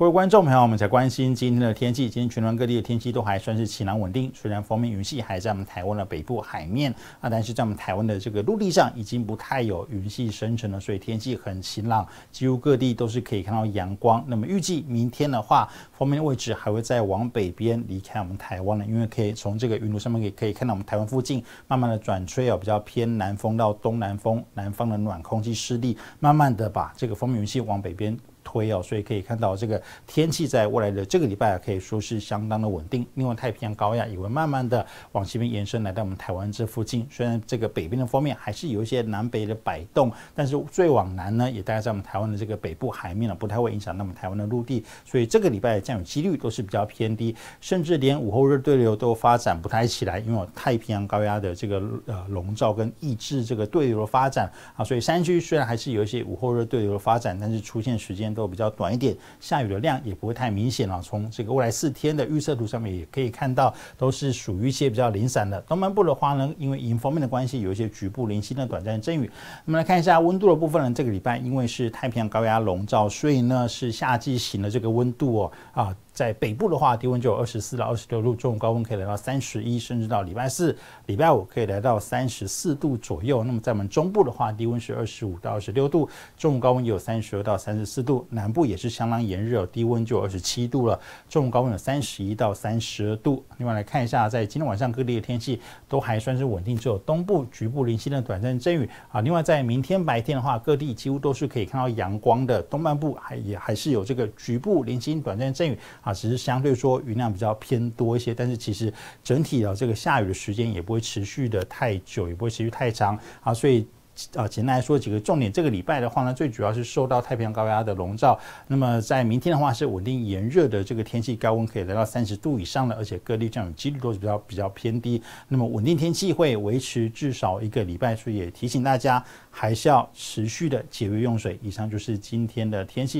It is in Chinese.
各位观众朋友，我们才关心今天的天气。今天全台各地的天气都还算是晴朗稳定，虽然风面云系还在我们台湾的北部海面啊，但是在我们台湾的这个陆地上已经不太有云系生成了，所以天气很晴朗，几乎各地都是可以看到阳光。那么预计明天的话，封面的位置还会再往北边离开我们台湾了，因为可以从这个云路上面也可以看到，我们台湾附近慢慢的转吹哦比较偏南风到东南风，南方的暖空气湿地慢慢的把这个风面云系往北边。推哦，所以可以看到这个天气在未来的这个礼拜可以说是相当的稳定。另外，太平洋高压也会慢慢的往西边延伸来到我们台湾这附近。虽然这个北边的方面还是有一些南北的摆动，但是最往南呢，也大概在我们台湾的这个北部海面了，不太会影响。到我们台湾的陆地，所以这个礼拜的降雨几率都是比较偏低，甚至连午后热对流都发展不太起来，因为太平洋高压的这个呃笼罩跟抑制这个对流的发展啊。所以山区虽然还是有一些午后热对流的发展，但是出现时间。都比较短一点，下雨的量也不会太明显了。从这个未来四天的预测图上面也可以看到，都是属于一些比较零散的。东南部的话呢，因为迎风面的关系，有一些局部零星的短暂阵雨。那么来看一下温度的部分呢，这个礼拜因为是太平洋高压笼罩，所以呢是夏季型的这个温度哦啊。在北部的话，低温就二十四到二十六度，中午高温可以来到三十一，甚至到礼拜四、礼拜五可以来到三十四度左右。那么在我们中部的话，低温是二十五到二十六度，中午高温也有三十二到三十四度。南部也是相当炎热，低温就二十七度了，中午高温有三十一到三十度。另外来看一下，在今天晚上各地的天气都还算是稳定，只有东部局部零星的短暂阵雨啊。另外在明天白天的话，各地几乎都是可以看到阳光的，东半部还也还是有这个局部零星短暂阵雨啊。只是相对说云量比较偏多一些，但是其实整体的这个下雨的时间也不会持续的太久，也不会持续太长啊。所以，啊，简单来说几个重点，这个礼拜的话呢，最主要是受到太平洋高压的笼罩。那么在明天的话是稳定炎热的这个天气，高温可以来到三十度以上了，而且各地降雨几率都是比较比较偏低。那么稳定天气会维持至少一个礼拜，所以也提醒大家还是要持续的节约用水。以上就是今天的天气。